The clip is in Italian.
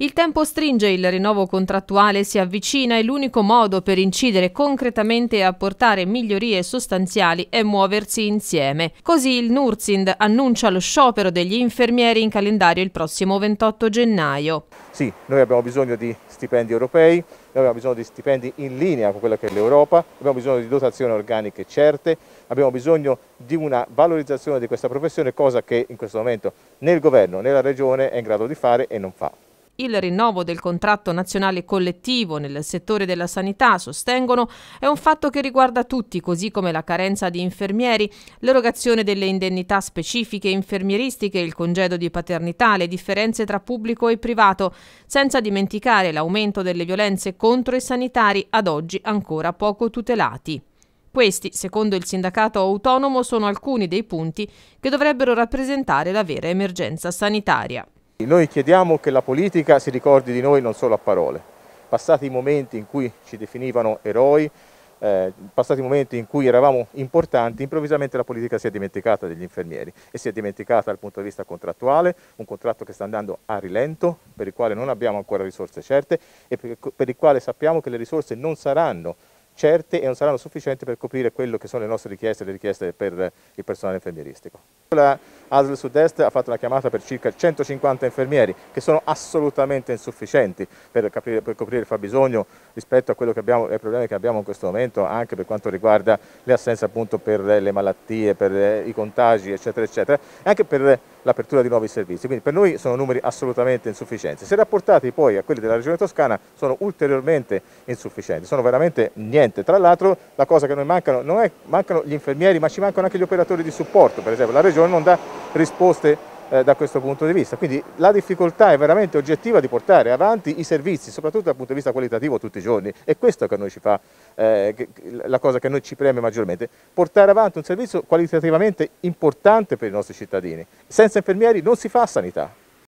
Il tempo stringe, il rinnovo contrattuale si avvicina e l'unico modo per incidere concretamente e apportare migliorie sostanziali è muoversi insieme. Così il Nurzind annuncia lo sciopero degli infermieri in calendario il prossimo 28 gennaio. Sì, noi abbiamo bisogno di stipendi europei, noi abbiamo bisogno di stipendi in linea con quella che è l'Europa, abbiamo bisogno di dotazioni organiche certe, abbiamo bisogno di una valorizzazione di questa professione, cosa che in questo momento né il governo né la regione è in grado di fare e non fa il rinnovo del contratto nazionale collettivo nel settore della sanità, sostengono, è un fatto che riguarda tutti, così come la carenza di infermieri, l'erogazione delle indennità specifiche infermieristiche, il congedo di paternità, le differenze tra pubblico e privato, senza dimenticare l'aumento delle violenze contro i sanitari ad oggi ancora poco tutelati. Questi, secondo il sindacato autonomo, sono alcuni dei punti che dovrebbero rappresentare la vera emergenza sanitaria. Noi chiediamo che la politica si ricordi di noi non solo a parole. Passati i momenti in cui ci definivano eroi, eh, passati i momenti in cui eravamo importanti, improvvisamente la politica si è dimenticata degli infermieri e si è dimenticata dal punto di vista contrattuale, un contratto che sta andando a rilento, per il quale non abbiamo ancora risorse certe e per, il quale sappiamo che le risorse non saranno certe e non saranno sufficienti per coprire quello che sono le nostre richieste, le richieste per il personale infermieristico. La ASL Sud-Est ha fatto una chiamata per circa 150 infermieri che sono assolutamente insufficienti per, capire, per coprire il fabbisogno rispetto abbiamo, ai problemi che abbiamo in questo momento anche per quanto riguarda le assenze appunto per le malattie, per i contagi eccetera eccetera e anche per l'apertura di nuovi servizi, quindi per noi sono numeri assolutamente insufficienti. Se rapportati poi a quelli della regione toscana sono ulteriormente insufficienti, sono veramente niente. Tra l'altro la cosa che noi mancano non è mancano gli infermieri ma ci mancano anche gli operatori di supporto, per esempio la regione regione non dà risposte eh, da questo punto di vista. Quindi la difficoltà è veramente oggettiva di portare avanti i servizi, soprattutto dal punto di vista qualitativo tutti i giorni. E questo che noi ci fa, eh, la cosa che noi ci preme maggiormente, portare avanti un servizio qualitativamente importante per i nostri cittadini. Senza infermieri non si fa sanità.